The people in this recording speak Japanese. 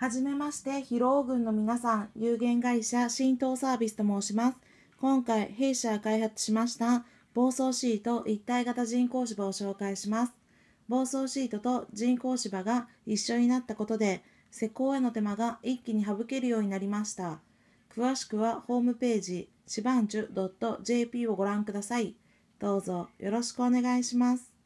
はじめまして、疲労軍の皆さん、有限会社浸透サービスと申します。今回、弊社開発しました、暴走シート一体型人工芝を紹介します。暴走シートと人工芝が一緒になったことで、施工への手間が一気に省けるようになりました。詳しくはホームページ、しばんじゅ .jp をご覧ください。どうぞよろしくお願いします。